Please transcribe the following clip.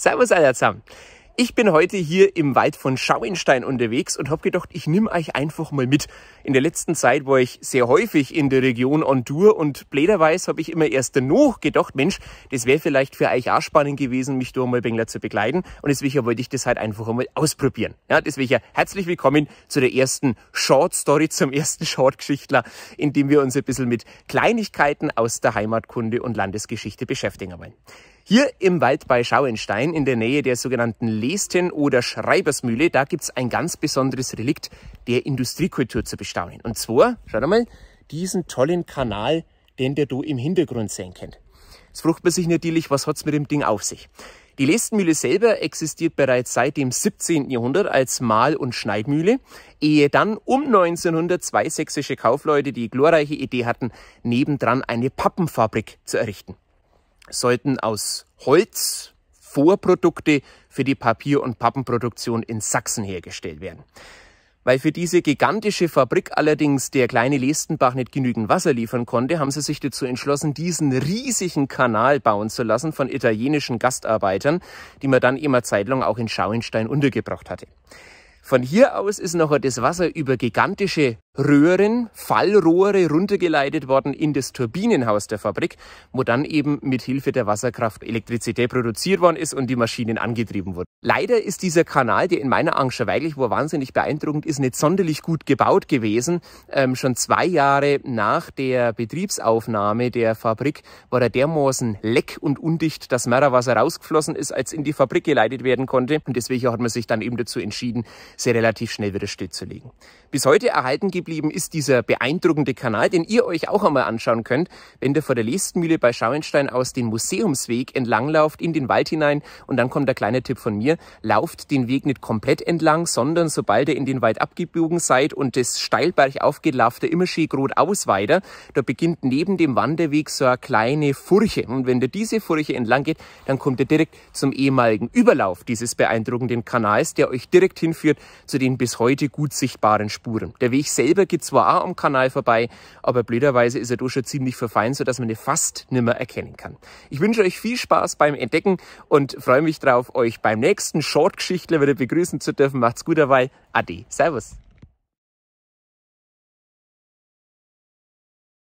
Servus alle zusammen. Ich bin heute hier im Wald von Schauenstein unterwegs und habe gedacht, ich nehme euch einfach mal mit. In der letzten Zeit war ich sehr häufig in der Region on Tour und bläderweise habe ich immer erst danach gedacht, Mensch, das wäre vielleicht für euch auch spannend gewesen, mich da mal Bengler zu begleiten und deswegen wollte ich das halt einfach mal ausprobieren. Ja, deswegen herzlich willkommen zu der ersten Short Story, zum ersten Short Geschichtler, in dem wir uns ein bisschen mit Kleinigkeiten aus der Heimatkunde und Landesgeschichte beschäftigen wollen. Hier im Wald bei Schauenstein in der Nähe der sogenannten Lesten- oder Schreibersmühle, da gibt's ein ganz besonderes Relikt der Industriekultur zu bestaunen. Und zwar, schaut mal, diesen tollen Kanal, den der du im Hintergrund sehen könnt. Jetzt frucht man sich natürlich, was hat's mit dem Ding auf sich? Die Lestenmühle selber existiert bereits seit dem 17. Jahrhundert als Mahl- und Schneidmühle, ehe dann um 1900 zwei sächsische Kaufleute die glorreiche Idee hatten, nebendran eine Pappenfabrik zu errichten sollten aus Holz Vorprodukte für die Papier- und Pappenproduktion in Sachsen hergestellt werden. Weil für diese gigantische Fabrik allerdings der kleine Lestenbach nicht genügend Wasser liefern konnte, haben sie sich dazu entschlossen, diesen riesigen Kanal bauen zu lassen von italienischen Gastarbeitern, die man dann immer zeitlang auch in Schauenstein untergebracht hatte. Von hier aus ist noch das Wasser über gigantische Röhren, Fallrohre runtergeleitet worden in das Turbinenhaus der Fabrik, wo dann eben mit Hilfe der Wasserkraft Elektrizität produziert worden ist und die Maschinen angetrieben wurden. Leider ist dieser Kanal, der in meiner Angst Angscher wo wahnsinnig beeindruckend ist, nicht sonderlich gut gebaut gewesen. Ähm, schon zwei Jahre nach der Betriebsaufnahme der Fabrik war er dermaßen leck und undicht, dass Wasser rausgeflossen ist, als in die Fabrik geleitet werden konnte. Und deswegen hat man sich dann eben dazu entschieden, sie relativ schnell wieder stillzulegen. Bis heute erhalten geblieben ist dieser beeindruckende Kanal, den ihr euch auch einmal anschauen könnt, wenn ihr vor der Lestmühle bei Schauenstein aus dem Museumsweg entlanglauft in den Wald hinein. Und dann kommt der kleine Tipp von mir, lauft den Weg nicht komplett entlang, sondern sobald ihr in den Wald abgebogen seid und das Steilberg aufgeht, lauft ihr immer schön grot aus weiter. Da beginnt neben dem Wanderweg so eine kleine Furche. Und wenn ihr diese Furche entlang geht, dann kommt ihr direkt zum ehemaligen Überlauf dieses beeindruckenden Kanals, der euch direkt hinführt zu den bis heute gut sichtbaren Spuren. Der Weg selbst selber geht zwar auch am Kanal vorbei, aber blöderweise ist er doch schon ziemlich verfallen, sodass man ihn fast nicht mehr erkennen kann. Ich wünsche euch viel Spaß beim Entdecken und freue mich drauf, euch beim nächsten Shortgeschichtler wieder begrüßen zu dürfen. Macht's gut dabei. Ade. Servus.